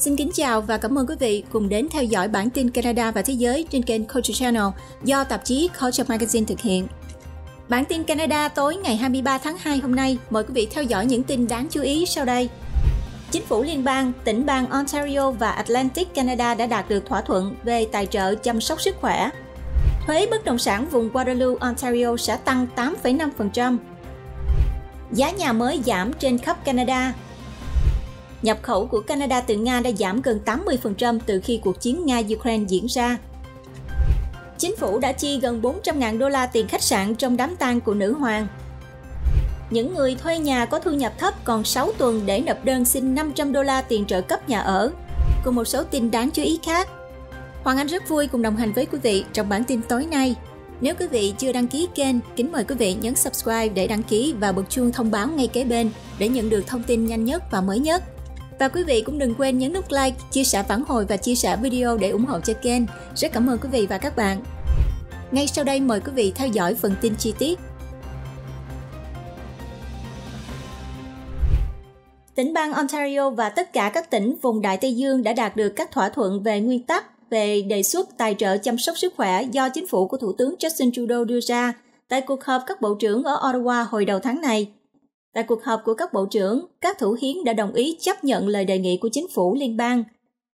Xin kính chào và cảm ơn quý vị cùng đến theo dõi bản tin Canada và thế giới trên kênh Culture Channel do tạp chí Culture Magazine thực hiện. Bản tin Canada tối ngày 23 tháng 2 hôm nay, mời quý vị theo dõi những tin đáng chú ý sau đây. Chính phủ liên bang, tỉnh bang Ontario và Atlantic Canada đã đạt được thỏa thuận về tài trợ chăm sóc sức khỏe. Thuế bất động sản vùng Waterloo, Ontario sẽ tăng 8,5%. Giá nhà mới giảm trên khắp Canada, Nhập khẩu của Canada từ Nga đã giảm gần 80% từ khi cuộc chiến Nga-Ukraine diễn ra. Chính phủ đã chi gần 400.000 đô la tiền khách sạn trong đám tang của nữ hoàng. Những người thuê nhà có thu nhập thấp còn 6 tuần để nộp đơn xin 500 đô la tiền trợ cấp nhà ở. Cùng một số tin đáng chú ý khác. Hoàng Anh rất vui cùng đồng hành với quý vị trong bản tin tối nay. Nếu quý vị chưa đăng ký kênh, kính mời quý vị nhấn subscribe để đăng ký và bật chuông thông báo ngay kế bên để nhận được thông tin nhanh nhất và mới nhất. Và quý vị cũng đừng quên nhấn nút like, chia sẻ phản hồi và chia sẻ video để ủng hộ cho kênh. Rất cảm ơn quý vị và các bạn. Ngay sau đây mời quý vị theo dõi phần tin chi tiết. Tỉnh bang Ontario và tất cả các tỉnh vùng Đại Tây Dương đã đạt được các thỏa thuận về nguyên tắc về đề xuất tài trợ chăm sóc sức khỏe do chính phủ của Thủ tướng Justin Trudeau đưa ra tại cuộc họp các bộ trưởng ở Ottawa hồi đầu tháng này. Tại cuộc họp của các bộ trưởng, các thủ hiến đã đồng ý chấp nhận lời đề nghị của chính phủ liên bang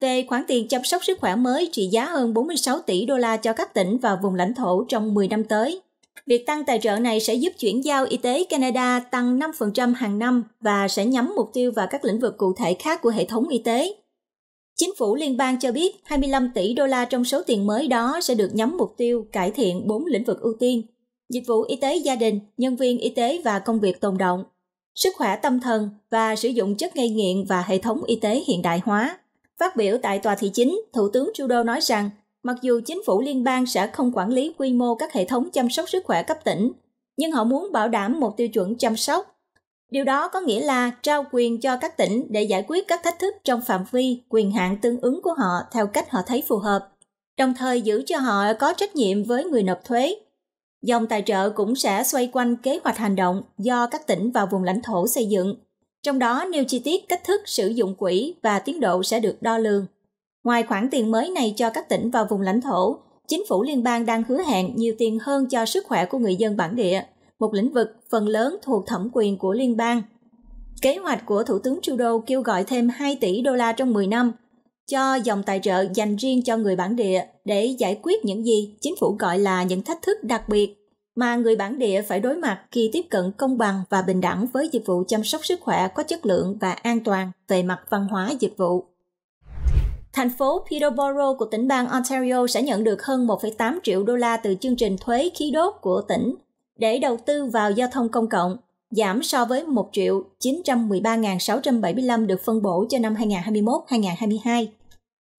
về khoản tiền chăm sóc sức khỏe mới trị giá hơn 46 tỷ đô la cho các tỉnh và vùng lãnh thổ trong 10 năm tới. Việc tăng tài trợ này sẽ giúp chuyển giao y tế Canada tăng 5% hàng năm và sẽ nhắm mục tiêu vào các lĩnh vực cụ thể khác của hệ thống y tế. Chính phủ liên bang cho biết 25 tỷ đô la trong số tiền mới đó sẽ được nhắm mục tiêu cải thiện 4 lĩnh vực ưu tiên: dịch vụ y tế gia đình, nhân viên y tế và công việc tồn động sức khỏe tâm thần và sử dụng chất gây nghiện và hệ thống y tế hiện đại hóa. Phát biểu tại tòa thị chính, Thủ tướng Trudeau nói rằng, mặc dù chính phủ liên bang sẽ không quản lý quy mô các hệ thống chăm sóc sức khỏe cấp tỉnh, nhưng họ muốn bảo đảm một tiêu chuẩn chăm sóc. Điều đó có nghĩa là trao quyền cho các tỉnh để giải quyết các thách thức trong phạm vi quyền hạn tương ứng của họ theo cách họ thấy phù hợp, đồng thời giữ cho họ có trách nhiệm với người nộp thuế Dòng tài trợ cũng sẽ xoay quanh kế hoạch hành động do các tỉnh và vùng lãnh thổ xây dựng, trong đó nêu chi tiết cách thức sử dụng quỹ và tiến độ sẽ được đo lường. Ngoài khoản tiền mới này cho các tỉnh và vùng lãnh thổ, chính phủ liên bang đang hứa hẹn nhiều tiền hơn cho sức khỏe của người dân bản địa, một lĩnh vực phần lớn thuộc thẩm quyền của liên bang. Kế hoạch của Thủ tướng Trudeau kêu gọi thêm 2 tỷ đô la trong 10 năm cho dòng tài trợ dành riêng cho người bản địa để giải quyết những gì chính phủ gọi là những thách thức đặc biệt mà người bản địa phải đối mặt khi tiếp cận công bằng và bình đẳng với dịch vụ chăm sóc sức khỏe có chất lượng và an toàn về mặt văn hóa dịch vụ. Thành phố Peterborough của tỉnh bang Ontario sẽ nhận được hơn 1,8 triệu đô la từ chương trình thuế khí đốt của tỉnh để đầu tư vào giao thông công cộng, giảm so với 1 triệu 913.675 được phân bổ cho năm 2021-2022.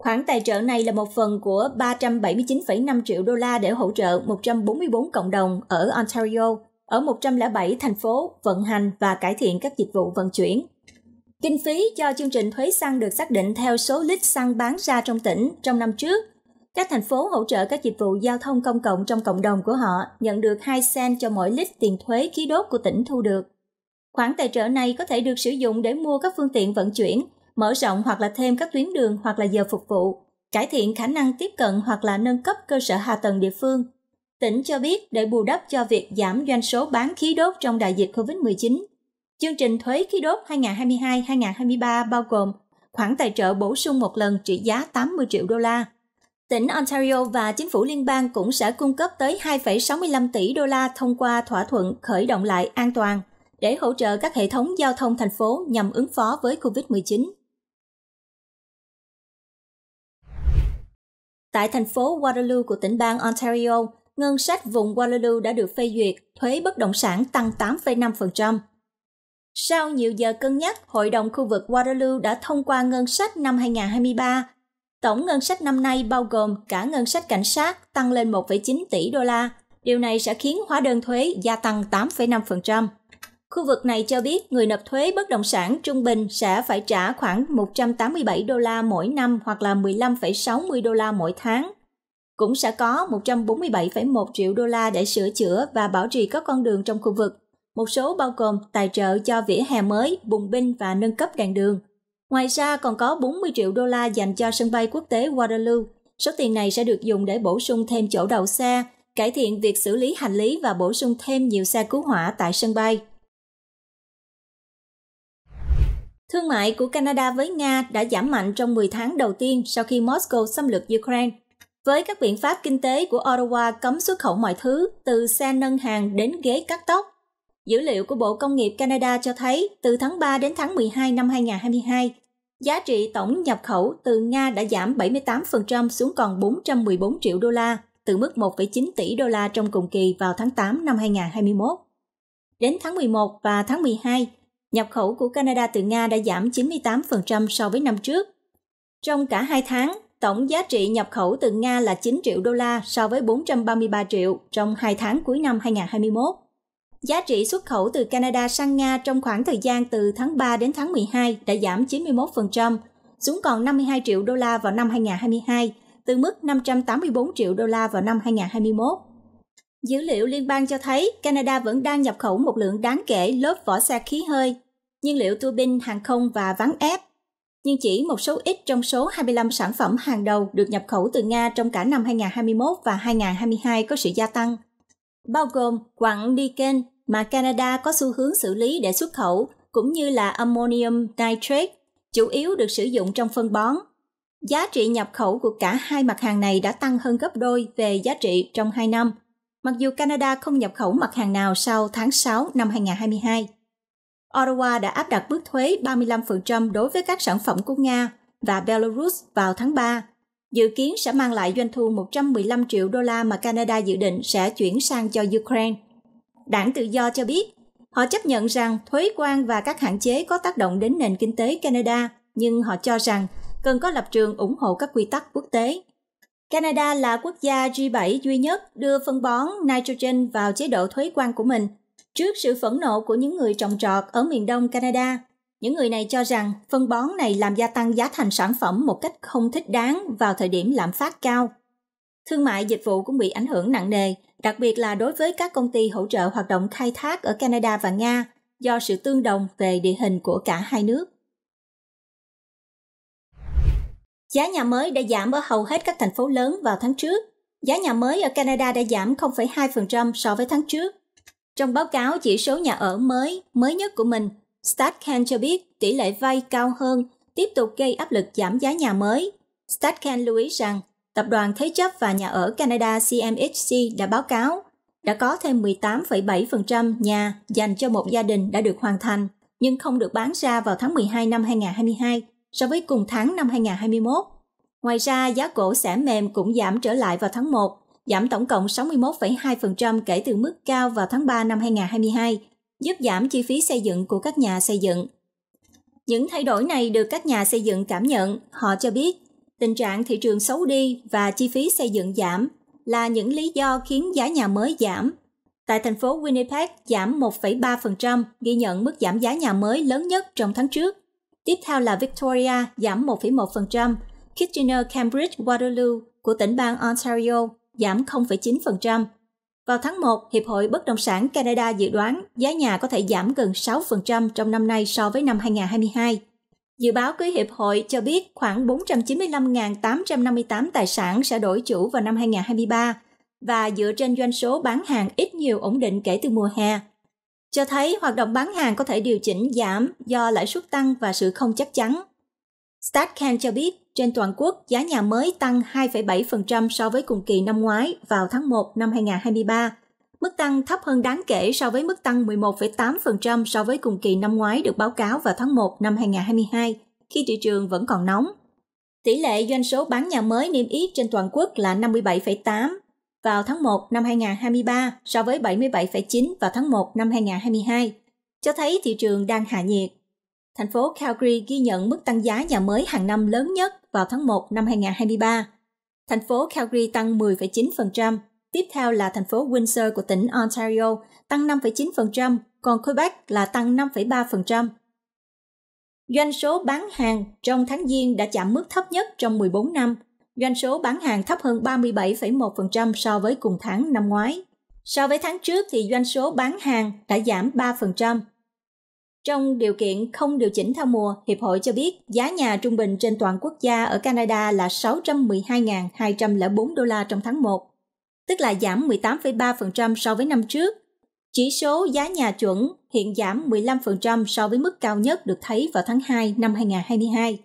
Khoản tài trợ này là một phần của 379,5 triệu đô la để hỗ trợ 144 cộng đồng ở Ontario, ở 107 thành phố vận hành và cải thiện các dịch vụ vận chuyển. Kinh phí cho chương trình thuế xăng được xác định theo số lít xăng bán ra trong tỉnh trong năm trước. Các thành phố hỗ trợ các dịch vụ giao thông công cộng trong cộng đồng của họ nhận được 2 cent cho mỗi lít tiền thuế khí đốt của tỉnh thu được. Khoản tài trợ này có thể được sử dụng để mua các phương tiện vận chuyển mở rộng hoặc là thêm các tuyến đường hoặc là giờ phục vụ, cải thiện khả năng tiếp cận hoặc là nâng cấp cơ sở hạ tầng địa phương. Tỉnh cho biết để bù đắp cho việc giảm doanh số bán khí đốt trong đại dịch COVID-19, chương trình thuế khí đốt 2022-2023 bao gồm khoản tài trợ bổ sung một lần trị giá 80 triệu đô la. Tỉnh Ontario và chính phủ liên bang cũng sẽ cung cấp tới 2,65 tỷ đô la thông qua thỏa thuận khởi động lại an toàn để hỗ trợ các hệ thống giao thông thành phố nhằm ứng phó với COVID-19. Tại thành phố Waterloo của tỉnh bang Ontario, ngân sách vùng Waterloo đã được phê duyệt thuế bất động sản tăng 8,5%. Sau nhiều giờ cân nhắc, Hội đồng khu vực Waterloo đã thông qua ngân sách năm 2023. Tổng ngân sách năm nay bao gồm cả ngân sách cảnh sát tăng lên 1,9 tỷ đô la. Điều này sẽ khiến hóa đơn thuế gia tăng 8,5%. Khu vực này cho biết người nộp thuế bất động sản trung bình sẽ phải trả khoảng 187 đô la mỗi năm hoặc là 15,60 đô la mỗi tháng. Cũng sẽ có 147,1 triệu đô la để sửa chữa và bảo trì các con đường trong khu vực, một số bao gồm tài trợ cho vỉa hè mới, bùng binh và nâng cấp đèn đường. Ngoài ra còn có 40 triệu đô la dành cho sân bay quốc tế Waterloo. Số tiền này sẽ được dùng để bổ sung thêm chỗ đậu xe, cải thiện việc xử lý hành lý và bổ sung thêm nhiều xe cứu hỏa tại sân bay. Thương mại của Canada với Nga đã giảm mạnh trong 10 tháng đầu tiên sau khi Moscow xâm lược Ukraine. Với các biện pháp kinh tế của Ottawa cấm xuất khẩu mọi thứ, từ xe nâng hàng đến ghế cắt tóc. Dữ liệu của Bộ Công nghiệp Canada cho thấy, từ tháng 3 đến tháng 12 năm 2022, giá trị tổng nhập khẩu từ Nga đã giảm 78% xuống còn 414 triệu đô la, từ mức 1,9 tỷ đô la trong cùng kỳ vào tháng 8 năm 2021. Đến tháng 11 và tháng 12, Nhập khẩu của Canada từ Nga đã giảm 98% so với năm trước. Trong cả hai tháng, tổng giá trị nhập khẩu từ Nga là 9 triệu đô la so với 433 triệu trong hai tháng cuối năm 2021. Giá trị xuất khẩu từ Canada sang Nga trong khoảng thời gian từ tháng 3 đến tháng 12 đã giảm 91%, xuống còn 52 triệu đô la vào năm 2022, từ mức 584 triệu đô la vào năm 2021. Dữ liệu liên bang cho thấy Canada vẫn đang nhập khẩu một lượng đáng kể lớp vỏ xe khí hơi, nhiên liệu tua bin, hàng không và ván ép. Nhưng chỉ một số ít trong số 25 sản phẩm hàng đầu được nhập khẩu từ Nga trong cả năm 2021 và 2022 có sự gia tăng, bao gồm quặng niken mà Canada có xu hướng xử lý để xuất khẩu, cũng như là ammonium nitrate, chủ yếu được sử dụng trong phân bón. Giá trị nhập khẩu của cả hai mặt hàng này đã tăng hơn gấp đôi về giá trị trong hai năm – mặc dù Canada không nhập khẩu mặt hàng nào sau tháng 6 năm 2022. Ottawa đã áp đặt mức thuế 35% đối với các sản phẩm của Nga và Belarus vào tháng 3, dự kiến sẽ mang lại doanh thu 115 triệu đô la mà Canada dự định sẽ chuyển sang cho Ukraine. Đảng Tự do cho biết, họ chấp nhận rằng thuế quan và các hạn chế có tác động đến nền kinh tế Canada, nhưng họ cho rằng cần có lập trường ủng hộ các quy tắc quốc tế Canada là quốc gia G7 duy nhất đưa phân bón nitrogen vào chế độ thuế quan của mình. Trước sự phẫn nộ của những người trồng trọt ở miền đông Canada, những người này cho rằng phân bón này làm gia tăng giá thành sản phẩm một cách không thích đáng vào thời điểm lạm phát cao. Thương mại dịch vụ cũng bị ảnh hưởng nặng nề, đặc biệt là đối với các công ty hỗ trợ hoạt động khai thác ở Canada và Nga do sự tương đồng về địa hình của cả hai nước. Giá nhà mới đã giảm ở hầu hết các thành phố lớn vào tháng trước. Giá nhà mới ở Canada đã giảm 0,2% so với tháng trước. Trong báo cáo chỉ số nhà ở mới, mới nhất của mình, StatCan cho biết tỷ lệ vay cao hơn tiếp tục gây áp lực giảm giá nhà mới. StatCan lưu ý rằng, Tập đoàn Thế chấp và Nhà ở Canada CMHC đã báo cáo đã có thêm 18,7% nhà dành cho một gia đình đã được hoàn thành nhưng không được bán ra vào tháng 12 năm 2022 so với cùng tháng năm 2021. Ngoài ra, giá cổ xẻ mềm cũng giảm trở lại vào tháng 1, giảm tổng cộng 61,2% kể từ mức cao vào tháng 3 năm 2022, giúp giảm chi phí xây dựng của các nhà xây dựng. Những thay đổi này được các nhà xây dựng cảm nhận, họ cho biết tình trạng thị trường xấu đi và chi phí xây dựng giảm là những lý do khiến giá nhà mới giảm. Tại thành phố Winnipeg giảm 1,3%, ghi nhận mức giảm giá nhà mới lớn nhất trong tháng trước Tiếp theo là Victoria giảm 1,1%, Kitchener Cambridge Waterloo của tỉnh bang Ontario giảm 0,9%. Vào tháng 1, Hiệp hội Bất động sản Canada dự đoán giá nhà có thể giảm gần 6% trong năm nay so với năm 2022. Dự báo của Hiệp hội cho biết khoảng 495.858 tài sản sẽ đổi chủ vào năm 2023 và dựa trên doanh số bán hàng ít nhiều ổn định kể từ mùa hè, cho thấy hoạt động bán hàng có thể điều chỉnh giảm do lãi suất tăng và sự không chắc chắn. StatCan cho biết, trên toàn quốc, giá nhà mới tăng 2,7% so với cùng kỳ năm ngoái vào tháng 1 năm 2023. Mức tăng thấp hơn đáng kể so với mức tăng 11,8% so với cùng kỳ năm ngoái được báo cáo vào tháng 1 năm 2022, khi thị trường vẫn còn nóng. Tỷ lệ doanh số bán nhà mới niêm yết trên toàn quốc là 57,8 vào tháng 1 năm 2023 so với 77,9 vào tháng 1 năm 2022, cho thấy thị trường đang hạ nhiệt. Thành phố Calgary ghi nhận mức tăng giá nhà mới hàng năm lớn nhất vào tháng 1 năm 2023. Thành phố Calgary tăng 10,9%, tiếp theo là thành phố Windsor của tỉnh Ontario tăng 5,9%, còn Quebec là tăng 5,3%. Doanh số bán hàng trong tháng Giêng đã chạm mức thấp nhất trong 14 năm – doanh số bán hàng thấp hơn 37,1% so với cùng tháng năm ngoái. So với tháng trước thì doanh số bán hàng đã giảm 3%. Trong điều kiện không điều chỉnh theo mùa, Hiệp hội cho biết giá nhà trung bình trên toàn quốc gia ở Canada là 612.204 đô la trong tháng 1, tức là giảm 18,3% so với năm trước. Chỉ số giá nhà chuẩn hiện giảm 15% so với mức cao nhất được thấy vào tháng 2 năm 2022.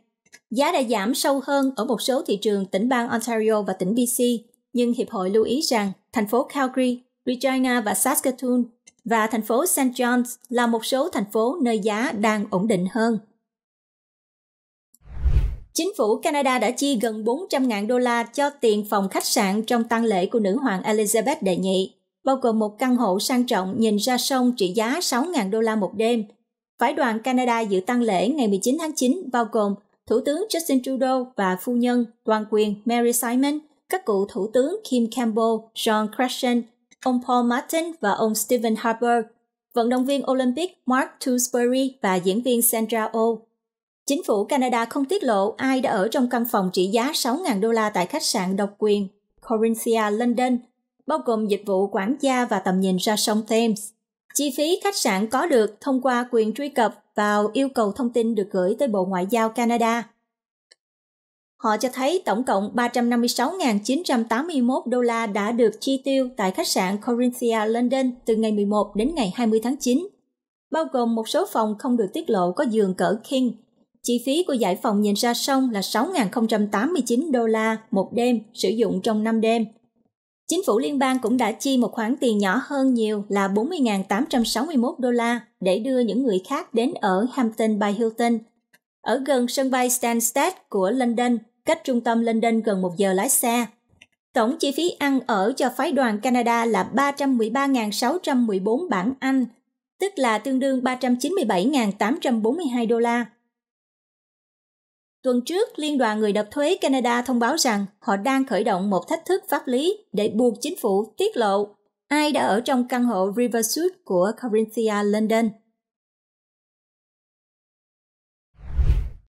Giá đã giảm sâu hơn ở một số thị trường tỉnh bang Ontario và tỉnh BC, nhưng Hiệp hội lưu ý rằng thành phố Calgary, Regina và Saskatoon và thành phố St. John's là một số thành phố nơi giá đang ổn định hơn. Chính phủ Canada đã chi gần 400.000 đô la cho tiền phòng khách sạn trong tang lễ của nữ hoàng Elizabeth đệ nhị, bao gồm một căn hộ sang trọng nhìn ra sông trị giá 6.000 đô la một đêm. Phái đoàn Canada dự tang lễ ngày 19 tháng 9 bao gồm Thủ tướng Justin Trudeau và phu nhân toàn quyền Mary Simon, các cựu Thủ tướng Kim Campbell, John Krashen, ông Paul Martin và ông Stephen Harper, vận động viên Olympic Mark Tewsbury và diễn viên Sandra Oh. Chính phủ Canada không tiết lộ ai đã ở trong căn phòng trị giá 6.000 đô la tại khách sạn độc quyền Corinthia, London, bao gồm dịch vụ quản gia và tầm nhìn ra sông Thames. Chi phí khách sạn có được thông qua quyền truy cập vào yêu cầu thông tin được gửi tới Bộ Ngoại giao Canada. Họ cho thấy tổng cộng 356.981 đô la đã được chi tiêu tại khách sạn Corinthia London từ ngày 11 đến ngày 20 tháng 9, bao gồm một số phòng không được tiết lộ có giường cỡ king. Chi phí của giải phòng nhìn ra sông là 6.089 đô la một đêm sử dụng trong 5 đêm – Chính phủ liên bang cũng đã chi một khoản tiền nhỏ hơn nhiều là 40.861 đô la để đưa những người khác đến ở Hampton by Hilton, ở gần sân bay Stansted của London, cách trung tâm London gần một giờ lái xe. Tổng chi phí ăn ở cho phái đoàn Canada là 313.614 bảng Anh, tức là tương đương 397.842 đô la. Tuần trước, Liên đoàn Người nộp thuế Canada thông báo rằng họ đang khởi động một thách thức pháp lý để buộc chính phủ tiết lộ ai đã ở trong căn hộ RiverSuit của Corinthia, London.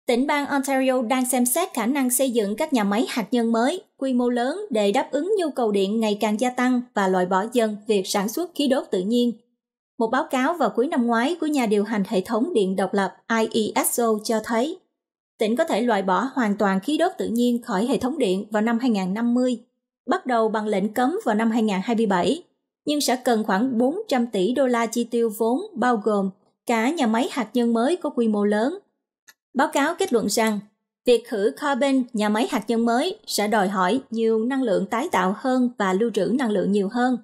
Tỉnh bang Ontario đang xem xét khả năng xây dựng các nhà máy hạt nhân mới quy mô lớn để đáp ứng nhu cầu điện ngày càng gia tăng và loại bỏ dần việc sản xuất khí đốt tự nhiên. Một báo cáo vào cuối năm ngoái của nhà điều hành hệ thống điện độc lập IESO cho thấy tỉnh có thể loại bỏ hoàn toàn khí đốt tự nhiên khỏi hệ thống điện vào năm 2050, bắt đầu bằng lệnh cấm vào năm 2027, nhưng sẽ cần khoảng 400 tỷ đô la chi tiêu vốn bao gồm cả nhà máy hạt nhân mới có quy mô lớn. Báo cáo kết luận rằng, việc khử carbon nhà máy hạt nhân mới sẽ đòi hỏi nhiều năng lượng tái tạo hơn và lưu trữ năng lượng nhiều hơn.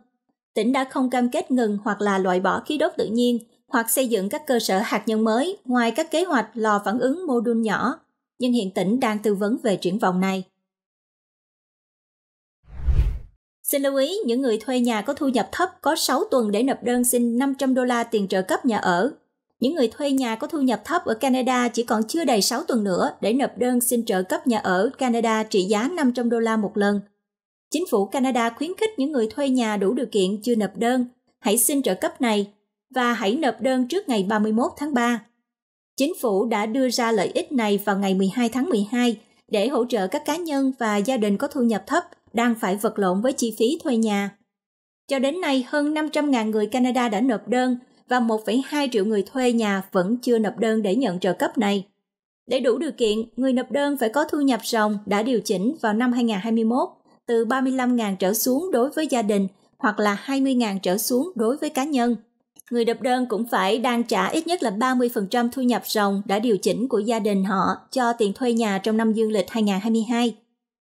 Tỉnh đã không cam kết ngừng hoặc là loại bỏ khí đốt tự nhiên hoặc xây dựng các cơ sở hạt nhân mới ngoài các kế hoạch lò phản ứng mô đun nhỏ, nhưng hiện tỉnh đang tư vấn về triển vọng này. Xin lưu ý, những người thuê nhà có thu nhập thấp có 6 tuần để nộp đơn xin 500 đô la tiền trợ cấp nhà ở. Những người thuê nhà có thu nhập thấp ở Canada chỉ còn chưa đầy 6 tuần nữa để nộp đơn xin trợ cấp nhà ở Canada trị giá 500 đô la một lần. Chính phủ Canada khuyến khích những người thuê nhà đủ điều kiện chưa nộp đơn, hãy xin trợ cấp này và hãy nộp đơn trước ngày 31 tháng 3. Chính phủ đã đưa ra lợi ích này vào ngày 12 tháng 12 để hỗ trợ các cá nhân và gia đình có thu nhập thấp đang phải vật lộn với chi phí thuê nhà. Cho đến nay, hơn 500.000 người Canada đã nộp đơn và 1,2 triệu người thuê nhà vẫn chưa nộp đơn để nhận trợ cấp này. Để đủ điều kiện, người nộp đơn phải có thu nhập ròng đã điều chỉnh vào năm 2021 từ 35.000 trở xuống đối với gia đình hoặc là 20.000 trở xuống đối với cá nhân người nộp đơn cũng phải đang trả ít nhất là 30% thu nhập ròng đã điều chỉnh của gia đình họ cho tiền thuê nhà trong năm dương lịch 2022.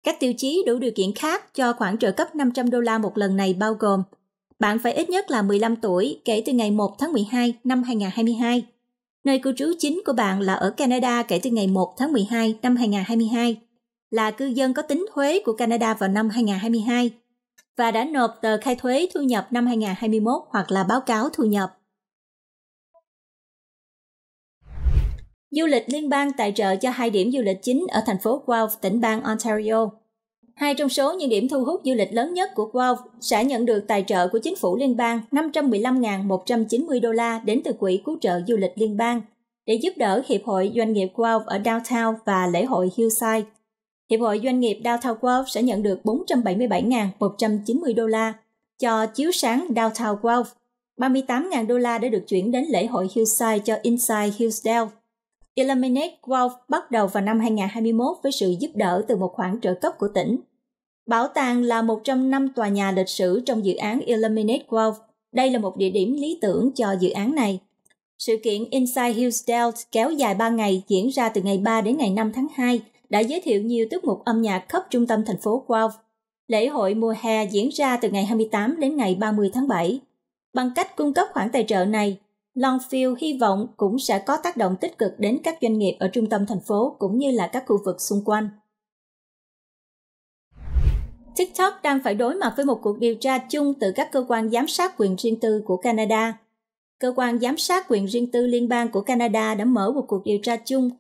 Các tiêu chí đủ điều kiện khác cho khoản trợ cấp 500 đô la một lần này bao gồm bạn phải ít nhất là 15 tuổi kể từ ngày 1 tháng 12 năm 2022. Nơi cư trú chính của bạn là ở Canada kể từ ngày 1 tháng 12 năm 2022, là cư dân có tính thuế của Canada vào năm 2022 và đã nộp tờ khai thuế thu nhập năm 2021 hoặc là báo cáo thu nhập. Du lịch liên bang tài trợ cho hai điểm du lịch chính ở thành phố Guelph, tỉnh bang Ontario. Hai trong số những điểm thu hút du lịch lớn nhất của Guelph sẽ nhận được tài trợ của chính phủ liên bang 515.190 đô la đến từ Quỹ Cứu trợ Du lịch Liên bang để giúp đỡ Hiệp hội Doanh nghiệp Guelph ở Downtown và lễ hội Hillside. Hiệp hội Doanh nghiệp Downtown Guelph sẽ nhận được 477.190 đô la cho chiếu sáng Downtown Guelph. 38.000 đô la đã được chuyển đến lễ hội Hillside cho Inside Hillsdale. Illuminate Guelph bắt đầu vào năm 2021 với sự giúp đỡ từ một khoản trợ cấp của tỉnh. Bảo tàng là một trong năm tòa nhà lịch sử trong dự án Illuminate Guelph. Đây là một địa điểm lý tưởng cho dự án này. Sự kiện Inside Hillsdale kéo dài 3 ngày diễn ra từ ngày 3 đến ngày 5 tháng 2 đã giới thiệu nhiều tiết mục âm nhạc khắp trung tâm thành phố Guelph. Lễ hội mùa hè diễn ra từ ngày 28 đến ngày 30 tháng 7. Bằng cách cung cấp khoản tài trợ này, Longfield hy vọng cũng sẽ có tác động tích cực đến các doanh nghiệp ở trung tâm thành phố cũng như là các khu vực xung quanh. TikTok đang phải đối mặt với một cuộc điều tra chung từ các cơ quan giám sát quyền riêng tư của Canada. Cơ quan giám sát quyền riêng tư liên bang của Canada đã mở một cuộc điều tra chung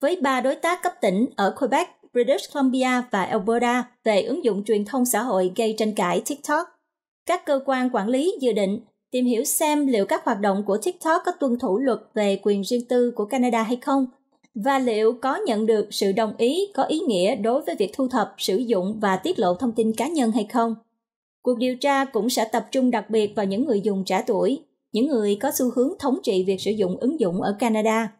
với ba đối tác cấp tỉnh ở Quebec, British Columbia và Alberta về ứng dụng truyền thông xã hội gây tranh cãi TikTok. Các cơ quan quản lý dự định tìm hiểu xem liệu các hoạt động của TikTok có tuân thủ luật về quyền riêng tư của Canada hay không và liệu có nhận được sự đồng ý có ý nghĩa đối với việc thu thập, sử dụng và tiết lộ thông tin cá nhân hay không. Cuộc điều tra cũng sẽ tập trung đặc biệt vào những người dùng trẻ tuổi, những người có xu hướng thống trị việc sử dụng ứng dụng ở Canada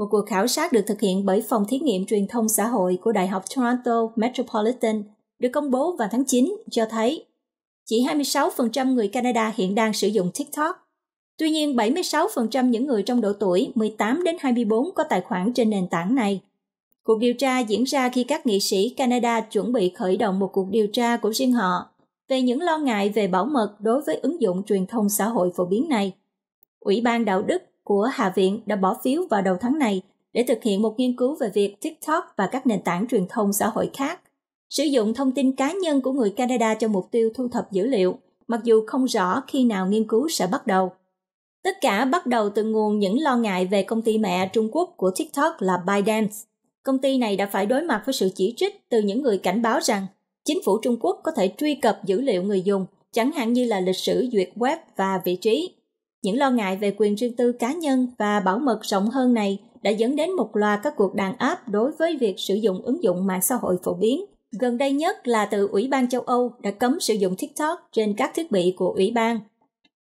một cuộc khảo sát được thực hiện bởi Phòng Thí nghiệm Truyền thông Xã hội của Đại học Toronto Metropolitan được công bố vào tháng 9 cho thấy chỉ 26% người Canada hiện đang sử dụng TikTok. Tuy nhiên, 76% những người trong độ tuổi 18 đến 24 có tài khoản trên nền tảng này. Cuộc điều tra diễn ra khi các nghị sĩ Canada chuẩn bị khởi động một cuộc điều tra của riêng họ về những lo ngại về bảo mật đối với ứng dụng truyền thông xã hội phổ biến này. Ủy ban đạo đức của Hạ viện đã bỏ phiếu vào đầu tháng này để thực hiện một nghiên cứu về việc TikTok và các nền tảng truyền thông xã hội khác sử dụng thông tin cá nhân của người Canada cho mục tiêu thu thập dữ liệu, mặc dù không rõ khi nào nghiên cứu sẽ bắt đầu. Tất cả bắt đầu từ nguồn những lo ngại về công ty mẹ Trung Quốc của TikTok là ByteDance. Công ty này đã phải đối mặt với sự chỉ trích từ những người cảnh báo rằng chính phủ Trung Quốc có thể truy cập dữ liệu người dùng, chẳng hạn như là lịch sử duyệt web và vị trí. Những lo ngại về quyền riêng tư cá nhân và bảo mật rộng hơn này đã dẫn đến một loạt các cuộc đàn áp đối với việc sử dụng ứng dụng mạng xã hội phổ biến. Gần đây nhất là từ Ủy ban châu Âu đã cấm sử dụng TikTok trên các thiết bị của Ủy ban.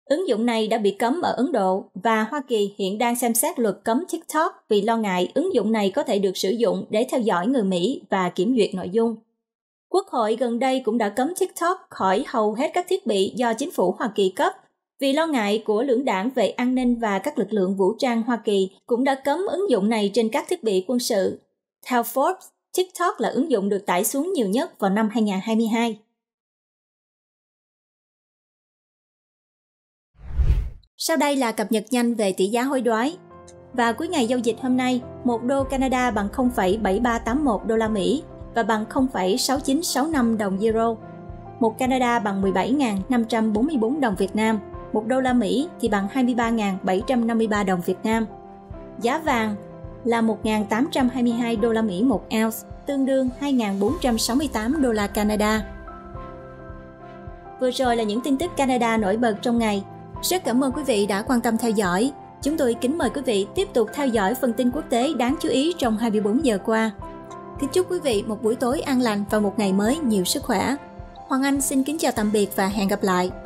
Ứng dụng này đã bị cấm ở Ấn Độ và Hoa Kỳ hiện đang xem xét luật cấm TikTok vì lo ngại ứng dụng này có thể được sử dụng để theo dõi người Mỹ và kiểm duyệt nội dung. Quốc hội gần đây cũng đã cấm TikTok khỏi hầu hết các thiết bị do chính phủ Hoa Kỳ cấp vì lo ngại của lưỡng đảng về an ninh và các lực lượng vũ trang Hoa Kỳ cũng đã cấm ứng dụng này trên các thiết bị quân sự. Theo Forbes, TikTok là ứng dụng được tải xuống nhiều nhất vào năm 2022. Sau đây là cập nhật nhanh về tỷ giá hối đoái. Và cuối ngày giao dịch hôm nay, 1 đô Canada bằng 0,7381 đô la Mỹ và bằng 0,6965 đồng euro. 1 Canada bằng 17.544 đồng Việt Nam – 1 đô la Mỹ thì bằng 23.753 đồng Việt Nam. Giá vàng là 1.822 đô la Mỹ một ounce, tương đương 2.468 đô la Canada. Vừa rồi là những tin tức Canada nổi bật trong ngày. Rất cảm ơn quý vị đã quan tâm theo dõi. Chúng tôi kính mời quý vị tiếp tục theo dõi phần tin quốc tế đáng chú ý trong 24 giờ qua. Kính chúc quý vị một buổi tối an lành và một ngày mới nhiều sức khỏe. Hoàng Anh xin kính chào tạm biệt và hẹn gặp lại.